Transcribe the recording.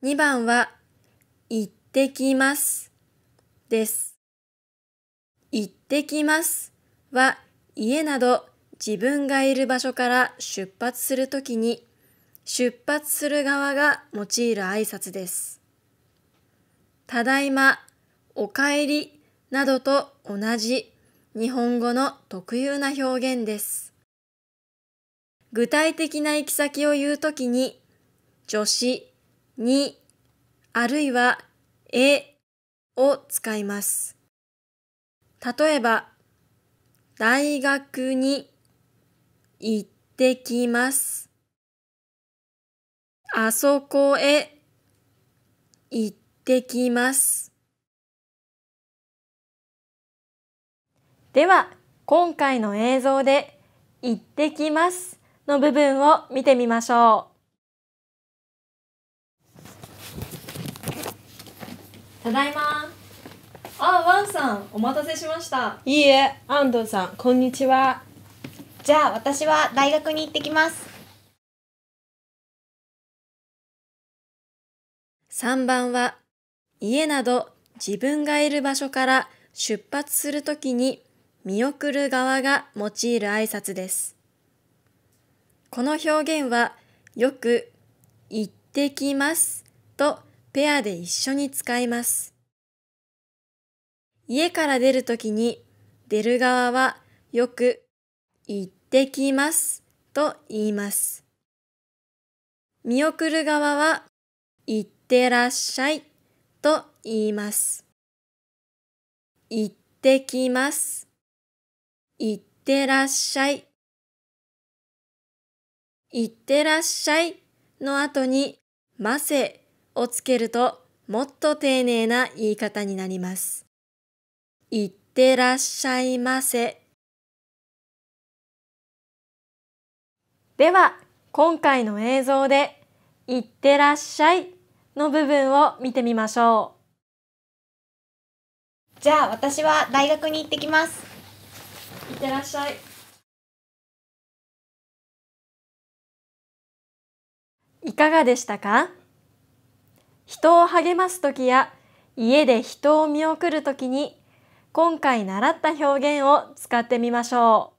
2番は、行ってきます、です。行ってきますは、家など自分がいる場所から出発するときに、出発する側が用いる挨拶です。ただいま、おかえりなどと同じ日本語の特有な表現です。具体的な行き先を言うときに、助詞、に、あるいは、えを使います。例えば、大学に行ってきます。あそこへ行ってきます。では、今回の映像で行ってきますの部分を見てみましょう。ただいまあワンさんお待たせしましたいいえ安藤さんこんにちはじゃあ私は大学に行ってきます3番は家など自分がいる場所から出発するときに見送る側が用いる挨拶です。この表現はよく行ってきますとペアで一緒に使います。家から出るときに出る側はよく行ってきますと言います。見送る側は行ってらっしゃいと言います。行ってきます。行ってらっしゃい。行ってらっしゃいの後にませをつけるともっと丁寧な言い方になります。いってらっしゃいませ。では今回の映像で「いってらっしゃい」の部分を見てみましょう。じゃあ私は大学に行ってきます。いってらっしゃい。いかがでしたか人を励ます時や家で人を見送る時に今回習った表現を使ってみましょう。